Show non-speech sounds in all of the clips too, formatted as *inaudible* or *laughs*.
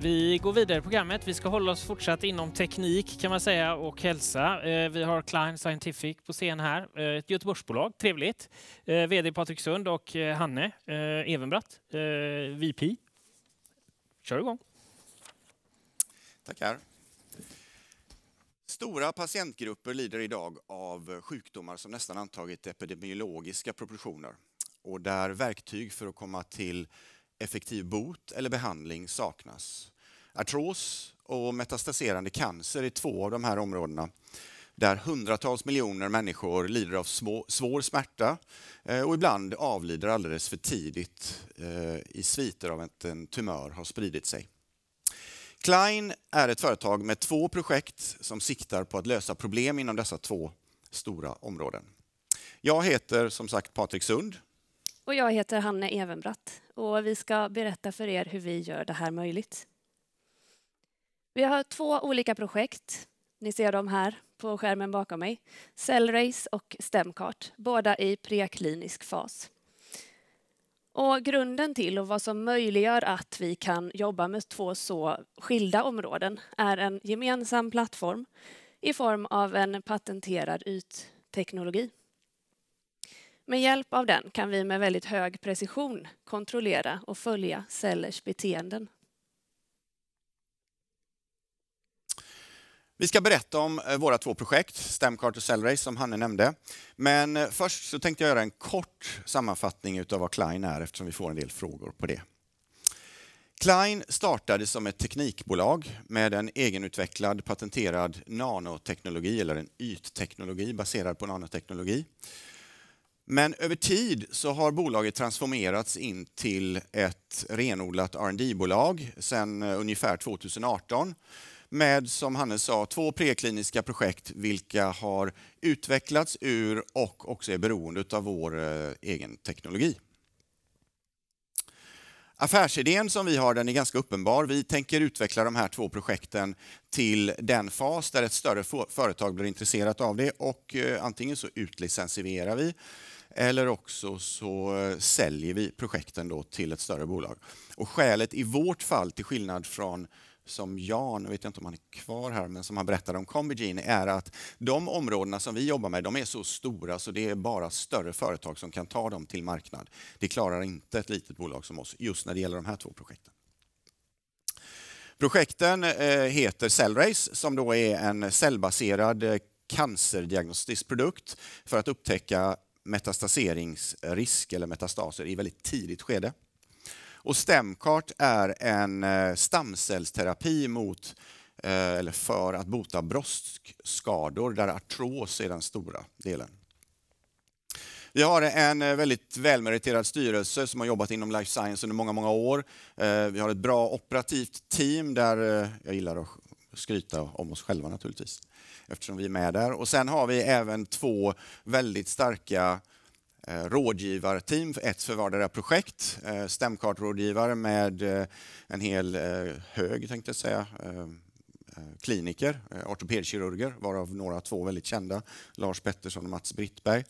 Vi går vidare i programmet. Vi ska hålla oss fortsatt inom teknik kan man säga och hälsa. Eh, vi har Klein Scientific på scen här, eh, ett Göteborgsbolag, trevligt. Eh, VD Patrik Sund och Hanne Evenbratt, VP Kör igång. Tackar. Stora patientgrupper lider idag av sjukdomar som nästan antagit epidemiologiska proportioner och där verktyg för att komma till effektiv bot eller behandling saknas. Artros och metastaserande cancer är två av de här områdena där hundratals miljoner människor lider av små, svår smärta eh, och ibland avlider alldeles för tidigt eh, i sviter av att en tumör har spridit sig. Klein är ett företag med två projekt som siktar på att lösa problem inom dessa två stora områden. Jag heter som sagt Patrik Sund. Och jag heter Hanne Evenbratt och vi ska berätta för er hur vi gör det här möjligt. Vi har två olika projekt ni ser dem här på skärmen bakom mig. Cellrace och Stemcart, båda i preklinisk fas. Och grunden till och vad som möjliggör att vi kan jobba med två så skilda områden är en gemensam plattform i form av en patenterad ytteknologi. Med hjälp av den kan vi med väldigt hög precision kontrollera och följa cellers beteenden Vi ska berätta om eh, våra två projekt, Stamcart och Cellrace, som Hanne nämnde. Men eh, först så tänkte jag göra en kort sammanfattning av vad Klein är eftersom vi får en del frågor på det. Klein startade som ett teknikbolag med en egenutvecklad patenterad nanoteknologi eller en ytteknologi baserad på nanoteknologi. Men över tid så har bolaget transformerats in till ett renodlat rd bolag sedan eh, ungefär 2018 med, som Hannes sa, två prekliniska projekt vilka har utvecklats ur och också är beroende av vår eh, egen teknologi. Affärsidén som vi har den är ganska uppenbar. Vi tänker utveckla de här två projekten till den fas där ett större företag blir intresserat av det och eh, antingen så utlicensierar vi eller också så eh, säljer vi projekten då till ett större bolag. Och skälet i vårt fall, till skillnad från som Jan, vet jag inte om han är kvar här, men som han berättade om Combigene är att de områdena som vi jobbar med, de är så stora så det är bara större företag som kan ta dem till marknad. Det klarar inte ett litet bolag som oss just när det gäller de här två projekten. Projekten eh, heter Cellrace som då är en cellbaserad eh, cancerdiagnostisk produkt för att upptäcka metastaseringsrisk eller metastaser i väldigt tidigt skede. Och stem är en eh, stamcellsterapi mot eh, eller för att bota bröstskador där artros är den stora delen. Vi har en eh, väldigt välmeriterad styrelse som har jobbat inom life science under många, många år. Vi har ett bra operativt team där jag gillar att skryta om oss själva naturligtvis eftersom vi är med där. Och sen har vi även två väldigt starka Eh, rådgivarteam, ett för vardera projekt. Eh, stämkartrådgivare med eh, en hel hög, tänkte jag säga, kliniker, ortopedkirurger, varav några två väldigt kända, Lars Pettersson och Mats Brittberg.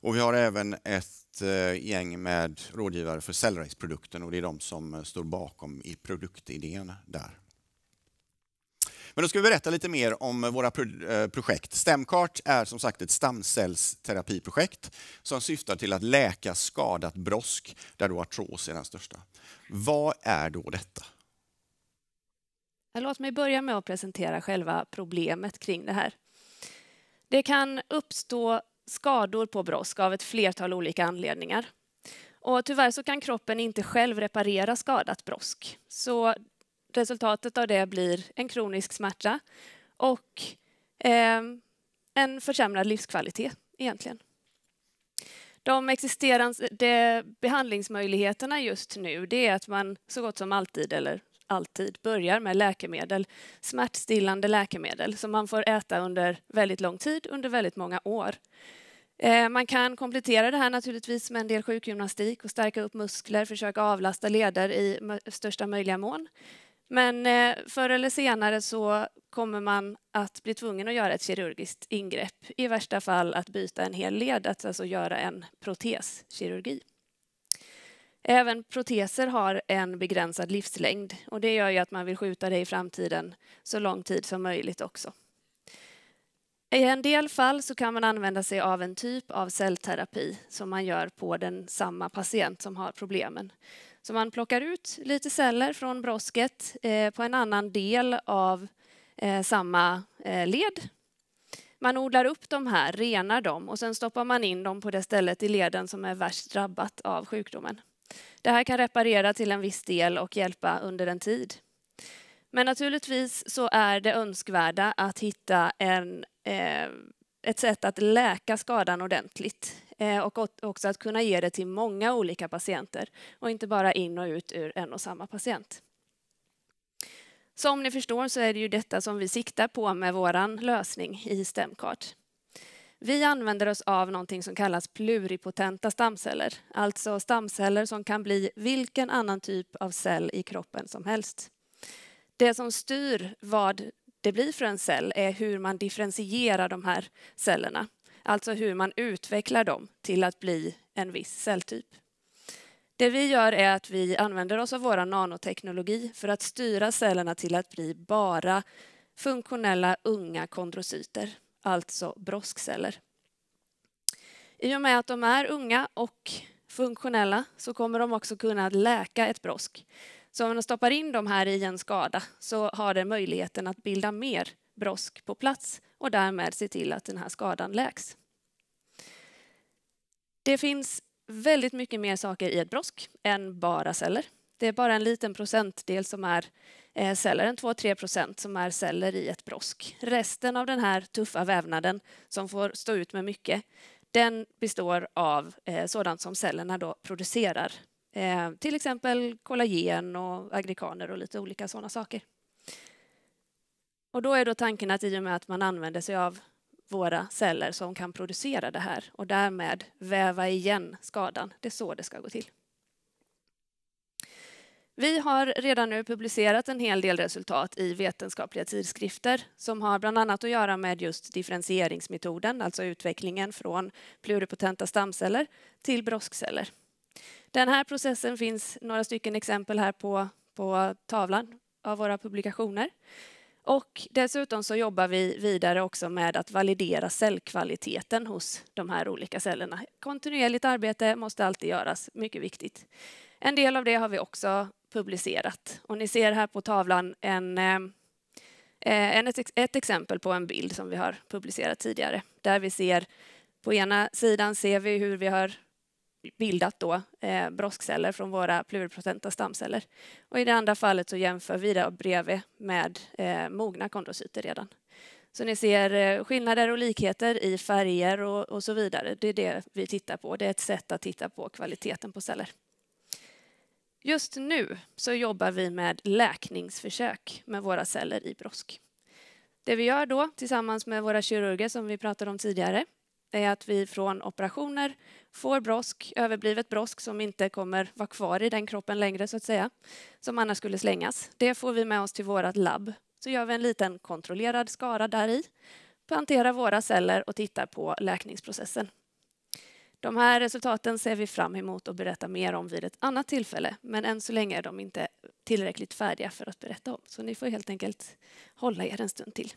Och vi har även ett gäng med rådgivare för Cellrace-produkten och det är de som står bakom i produktidén där. Men då ska vi berätta lite mer om våra pro eh, projekt. Stemkart är som sagt ett stamcellsterapiprojekt som syftar till att läka skadat brosk där då artros är den största. Vad är då detta? Låt mig börja med att presentera själva problemet kring det här. Det kan uppstå skador på brosk av ett flertal olika anledningar. Och tyvärr så kan kroppen inte själv reparera skadat brosk. Så resultatet av det blir en kronisk smärta och eh, en försämrad livskvalitet egentligen. De existerande behandlingsmöjligheterna just nu det är att man så gott som alltid, eller alltid, börjar med läkemedel, smärtstillande läkemedel som man får äta under väldigt lång tid, under väldigt många år. Eh, man kan komplettera det här naturligtvis med en del sjukgymnastik och stärka upp muskler, försöka avlasta leder i största möjliga mån. Men eh, förr eller senare så kommer man att bli tvungen att göra ett kirurgiskt ingrepp. I värsta fall att byta en hel led, att alltså göra en proteskirurgi. Även proteser har en begränsad livslängd och det gör ju att man vill skjuta det i framtiden så lång tid som möjligt också. I en del fall så kan man använda sig av en typ av cellterapi som man gör på den samma patient som har problemen. Så man plockar ut lite celler från brosket eh, på en annan del av eh, samma eh, led. Man odlar upp de här, renar dem och sen stoppar man in dem på det stället i leden som är värst drabbat av sjukdomen. Det här kan reparera till en viss del och hjälpa under en tid. Men naturligtvis så är det önskvärda att hitta en, ett sätt att läka skadan ordentligt Eh, och också att kunna ge det till många olika patienter och inte bara in och ut ur en och samma patient. Som ni förstår så är det ju detta som vi siktar på med vår lösning i StemCart. Vi använder oss av någonting som kallas pluripotenta stamceller, alltså stamceller som kan bli vilken annan typ av cell i kroppen som helst. Det som styr vad det blir för en cell är hur man differentierar de här cellerna. Alltså hur man utvecklar dem till att bli en viss celltyp. Det vi gör är att vi använder oss av vår nanoteknologi för att styra cellerna till att bli bara funktionella unga kondrocyter, alltså broskceller. I och med att de är unga och funktionella så kommer de också kunna läka ett brosk. Så om man stoppar in dem här i en skada så har den möjligheten att bilda mer brosk på plats och därmed se till att den här skadan läks. Det finns väldigt mycket mer saker i ett brosk än bara celler. Det är bara en liten procentdel som är eh, celler, en 2-3 procent som är celler i ett brosk. Resten av den här tuffa vävnaden som får stå ut med mycket, den består av eh, sådant som cellerna då producerar. Eh, till exempel kollagen och agrikaner och lite olika sådana saker. Och då är då tanken att i och med att man använder sig av våra celler som kan producera det här och därmed väva igen skadan. Det är så det ska gå till. Vi har redan nu publicerat en hel del resultat i vetenskapliga tidskrifter som har bland annat att göra med just differentieringsmetoden, alltså utvecklingen från pluripotenta stamceller till broskceller. Den här processen finns några stycken exempel här på, på tavlan av våra publikationer. Och dessutom så jobbar vi vidare också med att validera cellkvaliteten hos de här olika cellerna. Kontinuerligt arbete måste alltid göras, mycket viktigt. En del av det har vi också publicerat och ni ser här på tavlan en, eh, en ett, ett exempel på en bild som vi har publicerat tidigare där vi ser på ena sidan ser vi hur vi har bildat då eh, broskceller från våra pluriprocenta stamceller. Och I det andra fallet så jämför vi det bredvid med eh, mogna kondrocyter redan. Så ni ser eh, skillnader och likheter i färger och, och, så vidare. Det är det vi tittar på. Det är ett sätt att titta på kvaliteten på celler. Just nu så jobbar vi med läkningsförsök med våra celler i brosk. Det vi gör då tillsammans med våra kirurger som vi pratade om tidigare det är att vi från operationer får brosk, överblivet brosk som inte kommer vara kvar i den kroppen längre så att säga, som annars skulle slängas. Det får vi med oss till vårt labb. Så gör vi en liten kontrollerad skara där i, planterar våra celler och tittar på läkningsprocessen. De här resultaten ser vi fram emot att berätta mer om vid ett annat tillfälle, men än så länge är de inte tillräckligt färdiga för att berätta om, så ni får helt enkelt hålla er en stund till.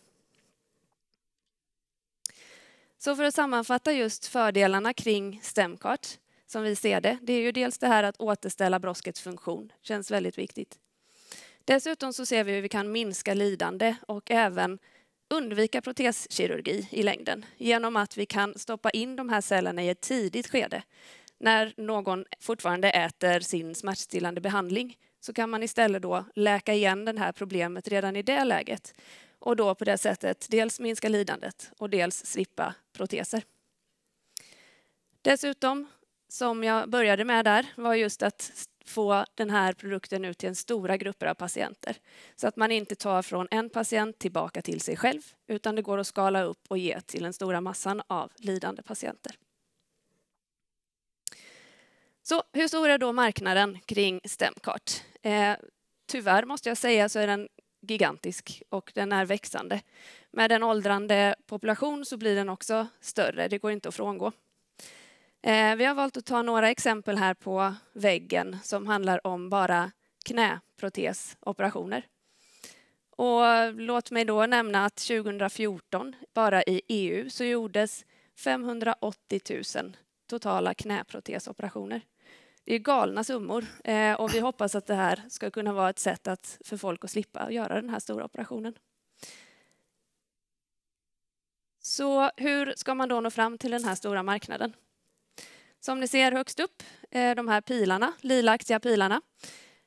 Så för att sammanfatta just fördelarna kring STEMCART som vi ser det, det är ju dels det här att återställa broskets funktion, känns väldigt viktigt. Dessutom så ser vi hur vi kan minska lidande och även undvika proteskirurgi i längden genom att vi kan stoppa in de här cellerna i ett tidigt skede. När någon fortfarande äter sin smärtstillande behandling så kan man istället då läka igen det här problemet redan i det läget och då på det sättet dels minska lidandet och dels slippa proteser. Dessutom, som jag började med där, var just att få den här produkten ut till en stora grupper av patienter. Så att man inte tar från en patient tillbaka till sig själv, utan det går att skala upp och ge till den stora massan av lidande patienter. Så hur stor är då marknaden kring STEMCART? Eh, tyvärr måste jag säga så är den gigantisk och den är växande. Med en åldrande population så blir den också större, det går inte att frångå. Eh, vi har valt att ta några exempel här på väggen som handlar om bara knäprotesoperationer. Och låt mig då nämna att 2014, bara i EU, så gjordes 580 000 totala knäprotesoperationer. Det är galna summor eh, och vi hoppas att det här ska kunna vara ett sätt att, för folk att slippa göra den här stora operationen. Så hur ska man då nå fram till den här stora marknaden? Som ni ser högst upp, eh, de här pilarna, lilaaktiga pilarna,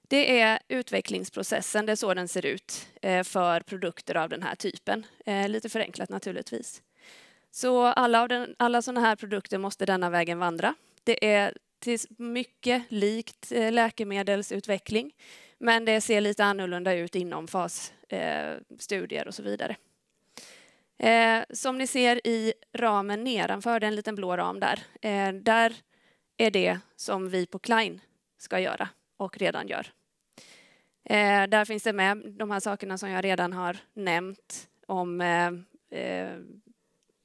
det är utvecklingsprocessen, det är så den ser ut eh, för produkter av den här typen. Eh, lite förenklat naturligtvis. Så alla, alla sådana här produkter måste denna vägen vandra. Det är till mycket likt eh, läkemedelsutveckling, men det ser lite annorlunda ut inom fasstudier eh, och så vidare. Eh, som ni ser i ramen nedanför, det är en liten blå ram där, där är det som vi på Klein ska göra och redan gör. där finns det med de här sakerna som jag redan har nämnt om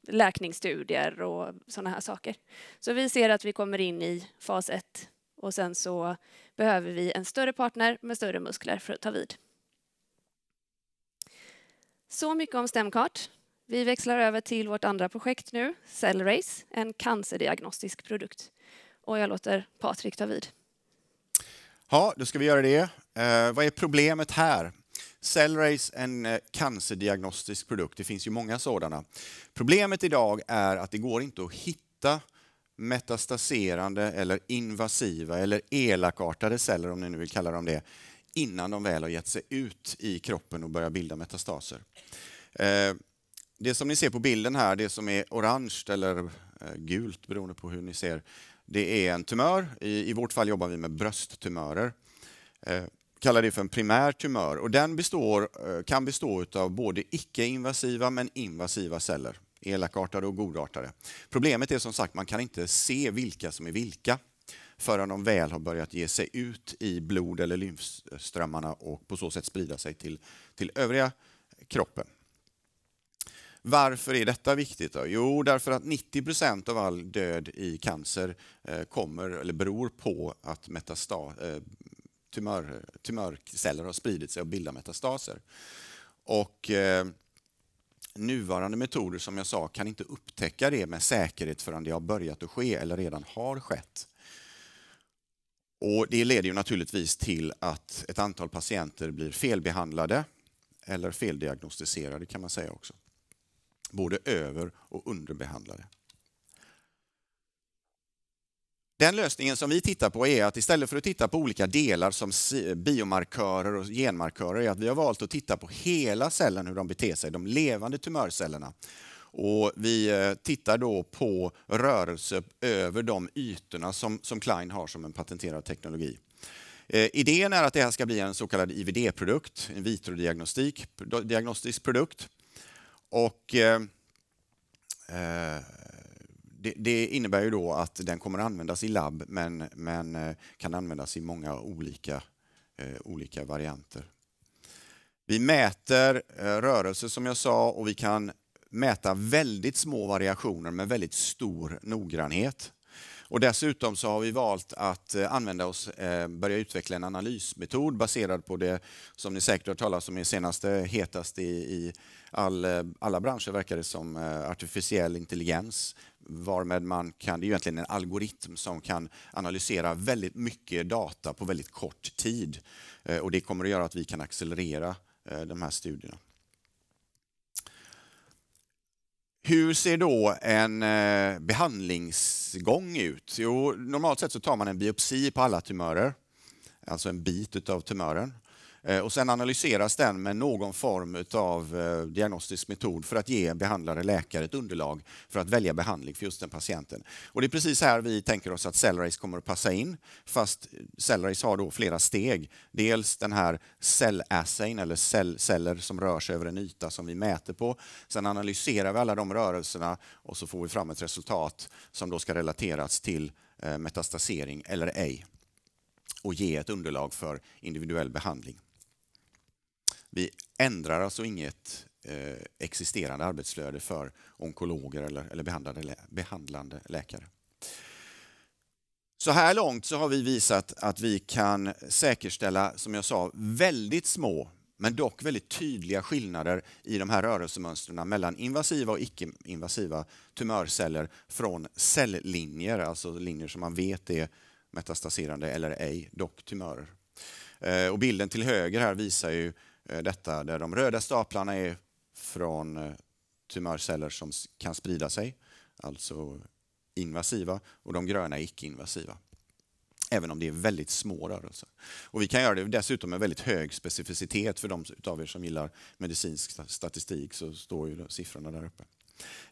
läkningsstudier och sådana här saker. Så vi ser att vi kommer in i fas 1 och sen så behöver vi en större partner med större muskler för att ta vid. Så mycket om stem Vi växlar över till vårt andra projekt nu, Cellrace, en cancerdiagnostisk produkt. Och jag låter Patrik ta vid. Ja, då ska vi göra det. Eh, vad är problemet här? Cellrace, är en eh, cancerdiagnostisk produkt, det finns ju många sådana. Problemet idag är att det går inte att hitta metastaserande eller invasiva eller elakartade celler, om ni nu vill kalla dem det, innan de väl har gett sig ut i kroppen och börjat bilda metastaser. Eh, det som ni ser på bilden här, det som är orange eller eh, gult beroende på hur ni ser, det är en tumör. I, vårt fall jobbar vi med brösttumörer kallar det för en primär tumör och den består, eh, kan bestå av både icke-invasiva men invasiva celler. Elakartade och godartade. Problemet är som sagt man kan inte se vilka som är vilka förrän de väl har börjat ge sig ut i blod eller lymfströmmarna och på så sätt sprida sig till, till övriga kroppen. Varför är detta viktigt? Då? Jo, därför att 90 procent av all död i cancer eh, kommer, eller beror på att metasta, eh, tumör, tumörceller har spridit sig och bildat metastaser. Och eh, nuvarande metoder, som jag sa, kan inte upptäcka det med säkerhet förrän det har börjat att ske eller redan har skett. Och det leder ju naturligtvis till att ett antal patienter blir felbehandlade eller feldiagnostiserade kan man säga också. Både över och underbehandlade. Den lösningen som vi tittar på är att istället för att titta på olika delar som biomarkörer och genmarkörer är att vi har valt att titta på hela cellen, hur de beter sig, de levande tumörcellerna. Och vi eh, tittar då på rörelse över de ytorna som, som Klein har som en patenterad teknologi. Eh, idén är att det här ska bli en så kallad IVD-produkt, en vitrodiagnostisk diagnostisk produkt. Och eh, eh, det, innebär ju då att den kommer att användas i labb men, men eh, kan användas i många olika, eh, olika varianter. Vi mäter eh, rörelser som jag sa och vi kan mäta väldigt små variationer med väldigt stor noggrannhet. Och dessutom så har vi valt att eh, använda oss, eh, börja utveckla en analysmetod baserad på det som ni säkert har talat om är senaste hetast i, i all, eh, alla branscher verkar det som, artificiell intelligens varmed man kan, det är egentligen en algoritm som kan analysera väldigt mycket data på väldigt kort tid. Och det kommer att göra att vi kan accelerera de här studierna. Hur ser då en eh, behandlingsgång ut? Jo, normalt sett så tar man en biopsi på alla tumörer, alltså en bit av tumören. Eh, och sen analyseras den med någon form av eh, diagnostisk metod för att ge behandlare läkare ett underlag för att välja behandling för just den patienten. Och det är precis här vi tänker oss att Cellrace kommer att passa in, fast Cellrace har då flera steg. Dels den här cellassayn, eller cell, celler som rör sig över en yta som vi mäter på. Sen analyserar vi alla de rörelserna och så får vi fram ett resultat som då ska relateras till eh, metastasering eller ej och ge ett underlag för individuell behandling. Vi ändrar alltså inget eh, existerande arbetsflöde för onkologer eller, behandlande läkare. Så här långt så har vi visat att vi kan säkerställa, som jag sa, väldigt små men dock väldigt tydliga skillnader i de här rörelsemönstren mellan invasiva och icke-invasiva tumörceller från celllinjer, alltså linjer som man vet är metastaserande eller ej, dock tumörer. Eh, och bilden till höger här visar ju Eh, detta där de röda staplarna är från eh, tumörceller som kan sprida sig, alltså invasiva, och de gröna är icke-invasiva. Även om det är väldigt små rörelser. Och vi kan göra det dessutom med väldigt hög specificitet. För de av er som gillar medicinsk statistik så står ju siffrorna där uppe.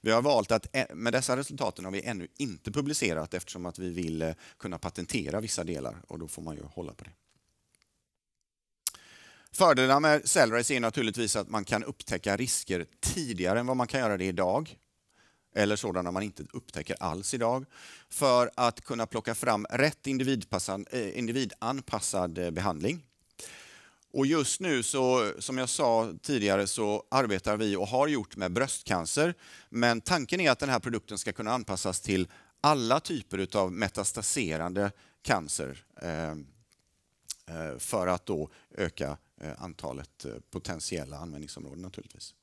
Vi har valt att, eh, med dessa resultaten har vi ännu inte publicerat eftersom att vi vill kunna patentera vissa delar och då får man ju hålla på det. Fördelarna med cellrace är naturligtvis att man kan upptäcka risker tidigare än vad man kan göra det idag eller sådana man inte upptäcker alls idag, för att kunna plocka fram rätt eh, individanpassad eh, behandling. Och just nu, så, som jag sa tidigare, så arbetar vi och har gjort med bröstcancer. Men tanken är att den här produkten ska kunna anpassas till alla typer av metastaserande cancer eh, för att då öka Eh, antalet eh, potentiella användningsområden naturligtvis.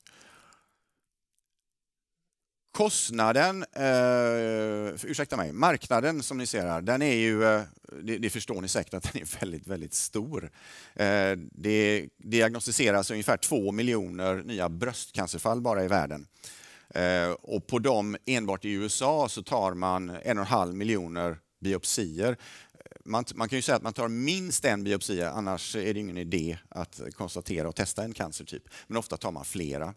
Kostnaden, eh, ursäkta mig, marknaden som ni ser här, den är ju, eh, det, det förstår ni säkert att den är väldigt, väldigt stor. Eh, det diagnostiseras ungefär två miljoner nya bröstcancerfall bara i världen. Eh, och på dem, enbart i USA, så tar man en och en halv miljoner biopsier, man, man, kan ju säga att man tar minst en biopsia, annars är det ingen idé att konstatera och testa en cancertyp. Men ofta tar man flera.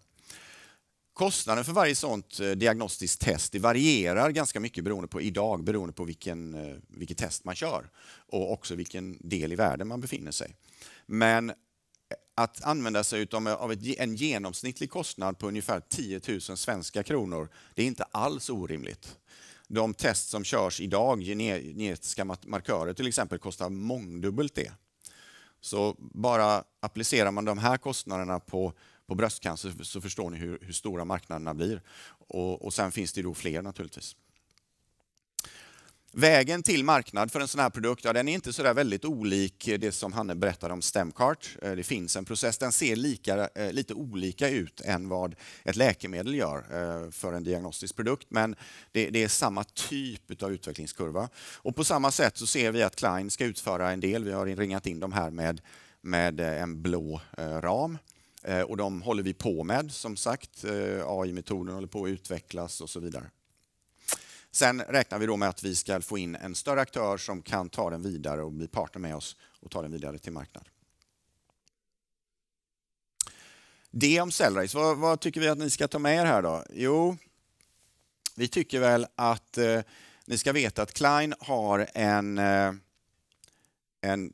Kostnaden för varje sådant eh, diagnostiskt test varierar ganska mycket beroende på idag, beroende på vilken, eh, vilket test man kör och också vilken del i världen man befinner sig. Men eh, att använda sig av en genomsnittlig kostnad på ungefär 10 000 svenska kronor, det är inte alls orimligt de test som körs idag, genetiska markörer till exempel, kostar mångdubbelt det. Så bara applicerar man de här kostnaderna på, på bröstcancer så förstår ni hur, hur stora marknaderna blir. Och, och sen finns det då fler naturligtvis. Vägen till marknad för en sån här produkt, ja, den är inte så där väldigt olik det som Hanne berättade om Stemcart. Eh, det finns en process, den ser lika, eh, lite olika ut än vad ett läkemedel gör eh, för en diagnostisk produkt, men det, det är samma typ av utvecklingskurva. Och på samma sätt så ser vi att Klein ska utföra en del, vi har ringat in de här med, med en blå ram. Och de håller vi på med, som sagt. AI-metoden håller på att utvecklas och så vidare. Sen räknar vi då med att vi ska få in en större aktör som kan ta den vidare och bli partner med oss och ta den vidare till marknad. Det om Cellrace. Vad, vad, tycker vi att ni ska ta med er här då? Jo, vi tycker väl att eh, ni ska veta att Klein har en, eh, en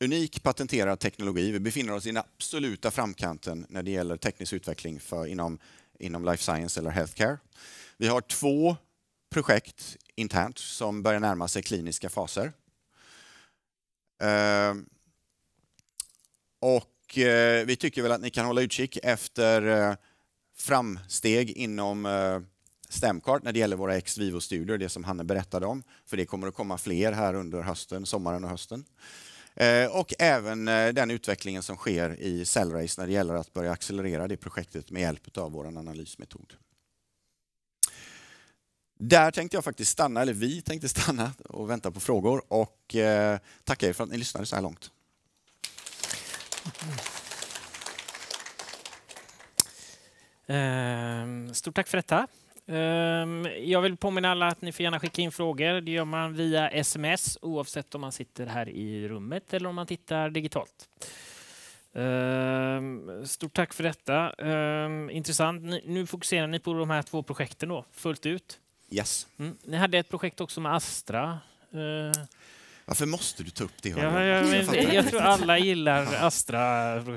unik patenterad teknologi. Vi befinner oss i den absoluta framkanten när det gäller teknisk utveckling för, inom, inom life science eller healthcare. Vi har två projekt internt som börjar närma sig kliniska faser. Eh, och eh, vi tycker väl att ni kan hålla utkik efter eh, framsteg inom Stemcart när det gäller våra ex vivo-studier, det som Hanne berättade om. För det kommer att komma fler här under hösten, sommaren och hösten. Och även den utvecklingen som sker i Cellrace när det gäller att börja accelerera det projektet med hjälp av vår analysmetod. Där tänkte jag faktiskt stanna, eller vi tänkte stanna och vänta på frågor och eh, tacka er för att ni lyssnade så här långt. Mm. Eh, stort tack för detta. Ehm, jag vill påminna alla att ni får gärna skicka in frågor. Det gör man via sms oavsett om man sitter här i rummet eller om man tittar digitalt. Ehm, stort tack för detta. Intressant. Nu fokuserar ni på de här två projekten då, fullt ut. Yes. Mm. Ni hade ett projekt också med Astra. Uh... Varför måste du ta upp det? Ja, ja, jag, jag tror alla gillar astra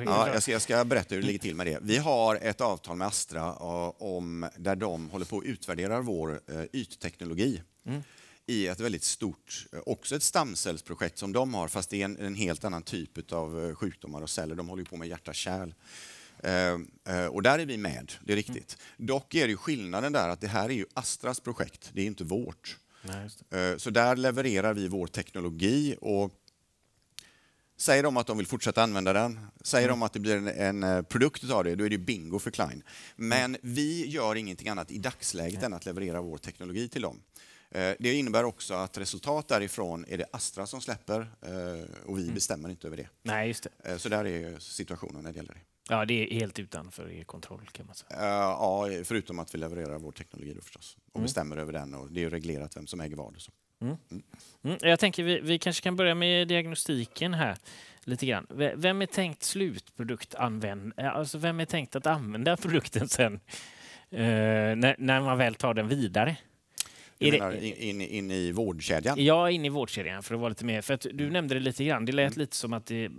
Ja, jag ska, jag, ska, berätta hur det ligger till med det. Vi har ett avtal med Astra eh, om, där de håller på att utvärdera vår eh, ytteknologi mm. i ett väldigt stort, också ett stamcellsprojekt som de har, fast det är en, en helt annan typ av sjukdomar och celler. De håller på med hjärta-kärl. Eh, eh, och där är vi med, det är riktigt. Mm. Dock är ju skillnaden där att det här är ju Astras projekt, det är inte vårt. Nej, eh, så där levererar vi vår teknologi och Säger de att de vill fortsätta använda den, säger mm. de att det blir en, en eh, produkt av det, då är det bingo för Klein. Mm. Men mm. vi gör ingenting annat i dagsläget Nej. än att leverera vår teknologi till dem. det innebär också att resultat därifrån är det Astra som släpper och vi mm. bestämmer inte över det. Nej, just det. så där är situationen när det gäller det. Ja, det är helt utanför er kontroll kan man säga. Eh, ja, förutom att vi levererar vår teknologi då förstås. Och mm. bestämmer över den och det är reglerat vem som äger vad. Mm. mm. Mm. Jag tänker vi, vi, kanske kan börja med diagnostiken här lite grann. Vem är tänkt slutprodukt använda, eh, alltså vem är tänkt att använda produkten sen eh, när, när, man väl tar den vidare? Du menar, det, in, in, i vårdkedjan? Ja, in i vårdkedjan för att vara lite mer, för att du mm. nämnde det lite grann. Det lät mm. lite som att det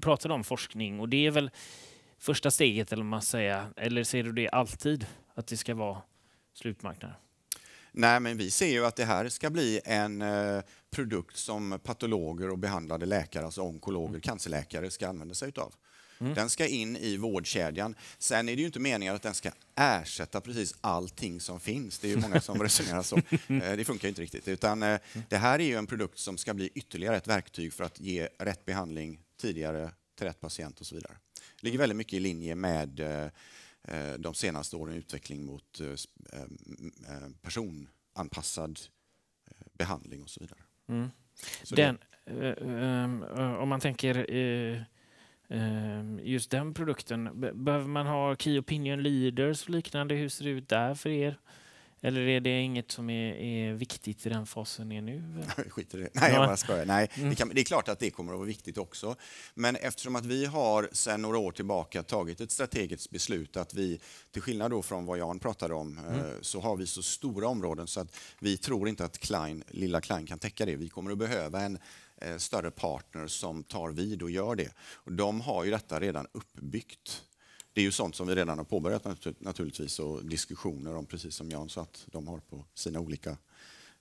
pratade om forskning och det är väl första steget, eller man säger, eller ser du det alltid, att det ska vara slutmarknaden? Nej, men vi ser ju att det här ska bli en eh, produkt som patologer och behandlade läkare, alltså onkologer, mm. cancerläkare, ska använda sig av. Mm. Den ska in i vårdkedjan. Sen är det ju inte meningen att den ska ersätta precis allting som finns. Det är ju många som *laughs* resonerar så. Eh, det funkar ju inte riktigt. Utan eh, mm. det här är ju en produkt som ska bli ytterligare ett verktyg för att ge rätt behandling tidigare till rätt patient och så vidare ligger väldigt mycket i linje med eh, eh, de senaste årens utveckling mot eh, personanpassad behandling och så vidare. Mm. Så den, om man tänker just den produkten, behöver man ha Key Opinion Leaders och liknande? Hur ser det ut där för er? Eller är det inget som är, är viktigt i den fasen ni är nu? *laughs* Skiter det. Nej, jag bara skojar. Nej, det, mm. kan, det, är klart att det kommer att vara viktigt också. Men eftersom att vi har sedan några år tillbaka tagit ett strategiskt beslut att vi, till skillnad då från vad Jan pratade om, eh, mm. så har vi så stora områden så att vi tror inte att Klein, lilla Klein kan täcka det. Vi kommer att behöva en eh, större partner som tar vid och gör det. Och de har ju detta redan uppbyggt det är ju sånt som vi redan har påbörjat naturligtvis och diskussioner om, precis som Jan sa att de har på sina olika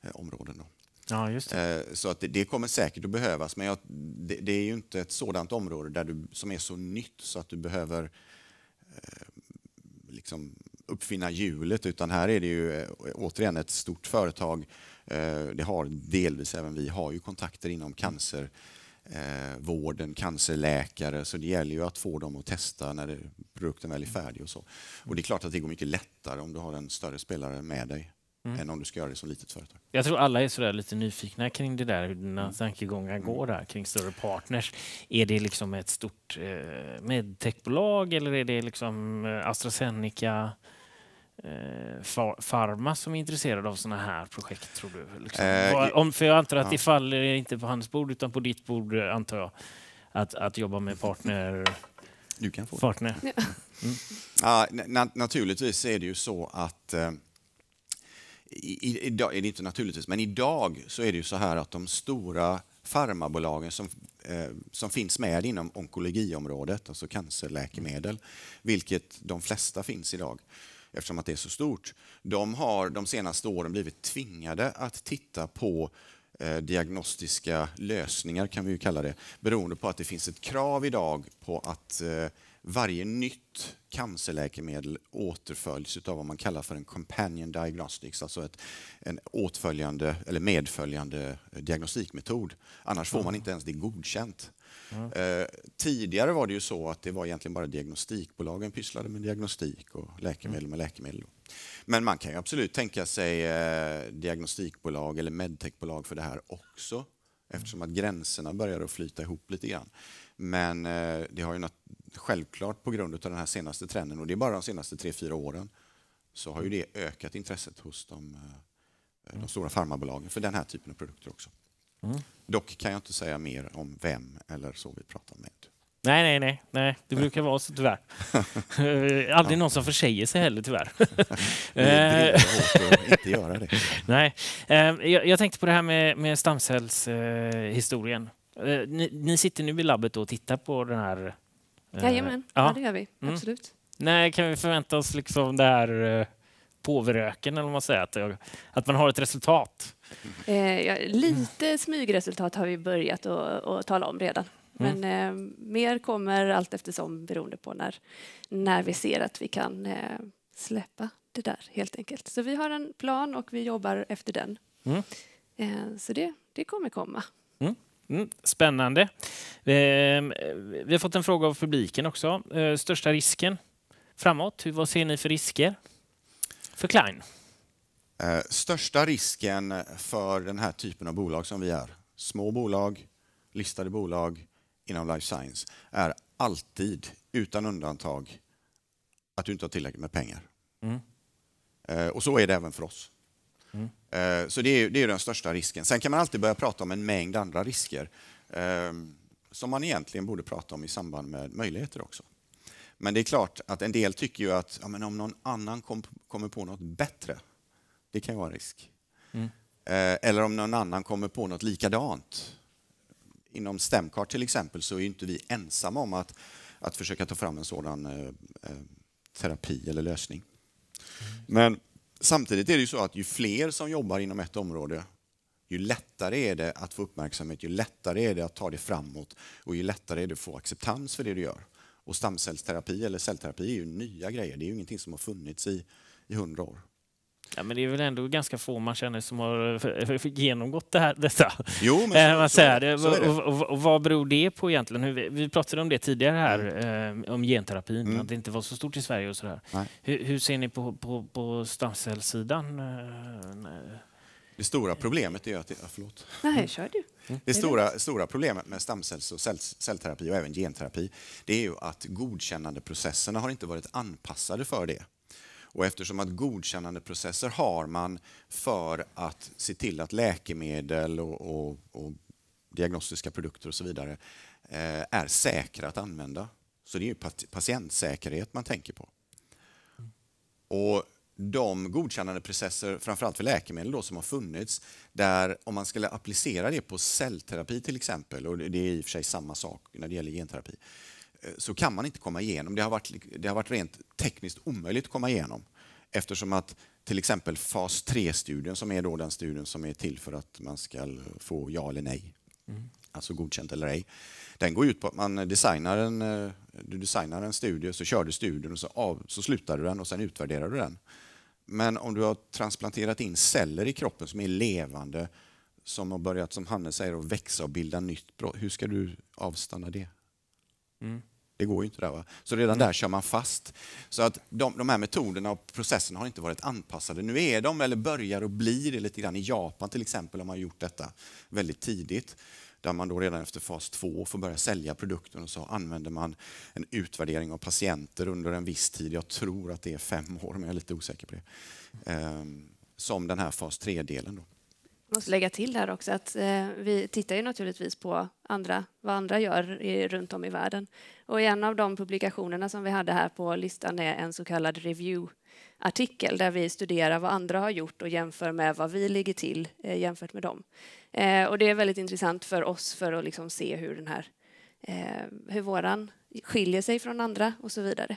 eh, områden. Då. Ja, just det. Eh, så att det, kommer säkert att behövas, men jag, det, det, är ju inte ett sådant område där du, som är så nytt så att du behöver eh, liksom uppfinna hjulet, utan här är det ju eh, återigen ett stort företag. Eh, det har delvis även vi, har ju kontakter inom cancer eh, vården, cancerläkare, så det gäller ju att få dem att testa när det, produkten väl är färdig. Och så. Och det är klart att det går mycket lättare om du har en större spelare med dig mm. än om du ska göra det som litet företag. Jag tror alla är sådär lite nyfikna kring det där, hur dina mm. tankegångar mm. går där kring större partners. Är det liksom ett stort eh, medtechbolag eller är det liksom eh, AstraZeneca? eh, Pharma som är intresserad av sådana här projekt, tror du? Liksom. Eh, Om, för jag antar att ja. det faller inte på hans bord, utan på ditt bord, antar jag, att, att jobba med partner... Du kan få partner. det. Mm. Ja, na naturligtvis är det ju så att eh, i, idag, är det inte naturligtvis, men idag så är det ju så här att de stora farmabolagen som, eh, som finns med inom onkologiområdet, alltså cancerläkemedel, vilket de flesta finns idag, eftersom att det är så stort, de har de senaste åren blivit tvingade att titta på eh, diagnostiska lösningar, kan vi ju kalla det, beroende på att det finns ett krav idag på att eh, varje nytt cancerläkemedel återföljs av vad man kallar för en companion diagnostics, alltså ett, en åtföljande eller medföljande eh, diagnostikmetod. Annars får man mm. inte ens det godkänt. Eh, tidigare var det ju så att det var egentligen bara diagnostikbolagen pysslade med diagnostik och läkemedel mm. med läkemedel. Men man kan ju absolut tänka sig eh, diagnostikbolag eller medtechbolag för det här också eftersom att gränserna börjar att flyta ihop lite grann. Men eh, det har ju något, självklart på grund av den här senaste trenden och det är bara de senaste tre fyra åren så har ju det ökat intresset hos de, de mm. stora farmabolagen för den här typen av produkter också. Dock kan jag inte säga mer om vem eller så vi pratar med. Nej, nej, nej. nej. Det brukar vara så tyvärr. Eh, aldrig någon som försäger sig heller tyvärr. *laughs* Eh, inte göra det. *laughs* Nej. Ehm, jag tänkte på det här med, stamcellshistorien. Eh, ni, sitter nu i labbet och tittar på den här... Jajamän, ja. ja det gör vi. Mm. Absolut. Mm. När kan vi förvänta oss liksom det här påveröken, eller vad man säger, att man har ett resultat? Eh, ja, lite smygresultat har vi börjat att tala om redan. Mm. Men eh, mer kommer allt eftersom beroende på när, när vi ser att vi kan eh, släppa det där helt enkelt. Så vi har en plan och vi jobbar efter den. Mm. Eh, så det, det kommer komma. Mm, mm. spännande. Eh, vi har fått en fråga av publiken också. Eh, största risken framåt, vad ser ni för risker för Klein? Eh, största risken för den här typen av bolag som vi är, små bolag, listade bolag inom life science, är alltid, utan undantag, att du inte har tillräckligt med pengar. Mm. Eh, och så är det även för oss. Mm. Eh, så det är, det är den största risken. Sen kan man alltid börja prata om en mängd andra risker ehm, som man egentligen borde prata om i samband med möjligheter också. Men det är klart att en del tycker ju att ja, men om någon annan kom, kommer på något bättre det kan vara en risk. Mm. Eh, eller om någon annan kommer på något likadant. Inom STEMCAR till exempel så är inte vi ensamma om att, att försöka ta fram en sådan eh, eh terapi eller lösning. Mm. Men samtidigt är det ju så att ju fler som jobbar inom ett område, ju lättare är det att få uppmärksamhet, ju lättare är det att ta det framåt och ju lättare är det att få acceptans för det du gör. Och stamcellsterapi eller cellterapi är ju nya grejer, det är ju ingenting som har funnits i, i hundra år. Ja, men det är väl ändå ganska få man känner som har genomgått det här, *laughs* detta. Jo, men eh, man så, säger, så, så och, och, vad beror det på egentligen? Hur, vi pratade om det tidigare här, mm. eh, om genterapin, mm. att det inte var så stort i Sverige och sådär. Hur, hur, ser ni på, på, på stamcellsidan? Eh, det stora problemet är att... Det, förlåt. Nej, kör du. Mm. Det stora, stora problemet med stamcells och cell, cellterapi och även genterapi det är ju att godkännandeprocesserna har inte varit anpassade för det. Och eftersom att godkännandeprocesser har man för att se till att läkemedel och, och, och diagnostiska produkter och så vidare eh, är säkra att använda. Så det är ju patientsäkerhet man tänker på. Och de godkännandeprocesser, framförallt för läkemedel, då, som har funnits där om man skulle applicera det på cellterapi till exempel, och det är i och för sig samma sak när det gäller genterapi, Eh, så kan man inte komma igenom. Det har, varit, det har varit rent tekniskt omöjligt att komma igenom eftersom att till exempel fas 3-studien som är då den studien som är till för att man ska få ja eller nej, mm. alltså godkänt eller ej. Den går ut på att man designar en, eh, du designar en studie, så kör du studien och så, av, så slutar du den och sen utvärderar du den. Men om du har transplanterat in celler i kroppen som är levande, som har börjat, som Hanne säger, att växa och bilda nytt, brott, hur ska du avstanna det? Mm. Det går ju inte där. Va? Så redan där kör man fast. Så att de, de här metoderna och processerna har inte varit anpassade. Nu är de, eller börjar att bli det lite grann. I Japan till exempel har man gjort detta väldigt tidigt. Där man då redan efter fas 2 får börja sälja produkten och så använder man en utvärdering av patienter under en viss tid. Jag tror att det är fem år, men jag är lite osäker på det. Ehm, som den här fas 3-delen måste lägga till här också att eh, vi tittar ju naturligtvis på andra, vad andra gör i, runt om i världen. Och en av de publikationerna som vi hade här på listan är en så kallad review-artikel där vi studerar vad andra har gjort och jämför med vad vi ligger till eh, jämfört med dem. Eh, och det är väldigt intressant för oss för att liksom se hur den här eh, hur våran skiljer sig från andra och så vidare.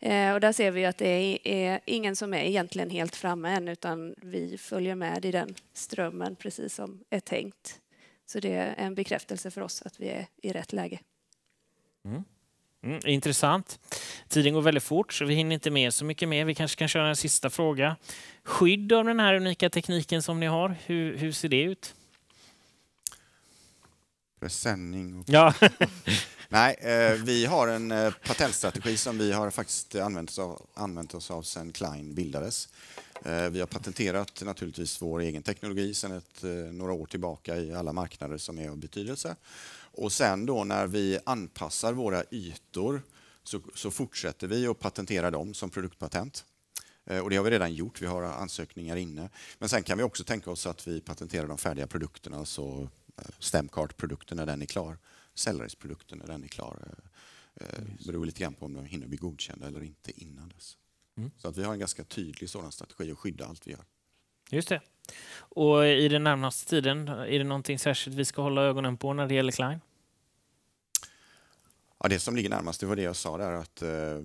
Eh, och där ser vi att det är ingen som är egentligen helt framme än utan vi följer med i den strömmen precis som är tänkt. Så det är en bekräftelse för oss att vi är i rätt läge. Mm. Mm, intressant. Tiden går väldigt fort så vi hinner inte med så mycket mer. Vi kanske kan köra en sista fråga. Skydd av den här unika tekniken som ni har, hur, hur ser det ut? presenning. Och... Ja. *laughs* Nej, eh, vi har en eh, patentstrategi som vi har faktiskt använt oss av, använt oss av sedan Klein bildades. Eh, vi har patenterat naturligtvis vår egen teknologi sedan ett, några år tillbaka i alla marknader som är av betydelse. Och sen då när vi anpassar våra ytor så, så fortsätter vi att patentera dem som produktpatent. Och det har vi redan gjort, vi har ansökningar inne. Men sen kan vi också tänka oss att vi patenterar de färdiga produkterna, alltså Stemcard-produkten när den är klar, Cellaris-produkten när den är klar. Det eh, eh, beror lite grann på om de hinner bli godkända eller inte innan dess. Mm. Så att vi har en ganska tydlig sådan strategi att skydda allt vi gör. Just det. Och i den närmaste tiden, är det någonting särskilt vi ska hålla ögonen på när det gäller Klein? Ja, det som ligger närmast, det var det jag sa där, att eh,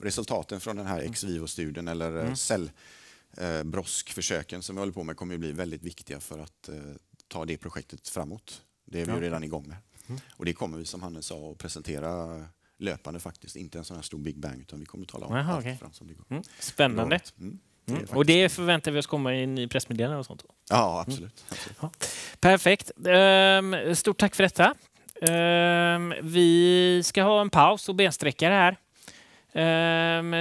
resultaten från den här ex vivo-studien eller eh, mm. cellbroskförsöken eh, som vi håller på med kommer ju bli väldigt viktiga för att eh, ta det projektet framåt. Det är vi ja. redan igång med. Mm. Och det kommer vi, som Hannes sa, att presentera löpande faktiskt. Inte en sån här stor Big Bang, utan vi kommer att tala om Aha, allt okay. fram som det går. Mm. Spännande. Mm. Mm. Det mm. och det förväntar vi oss komma i en ny pressmeddelande och sånt? Ja, mm. absolut. absolut. Ja. Perfekt. Um, stort tack för detta. Um, vi ska ha en paus och bensträckare här. Um,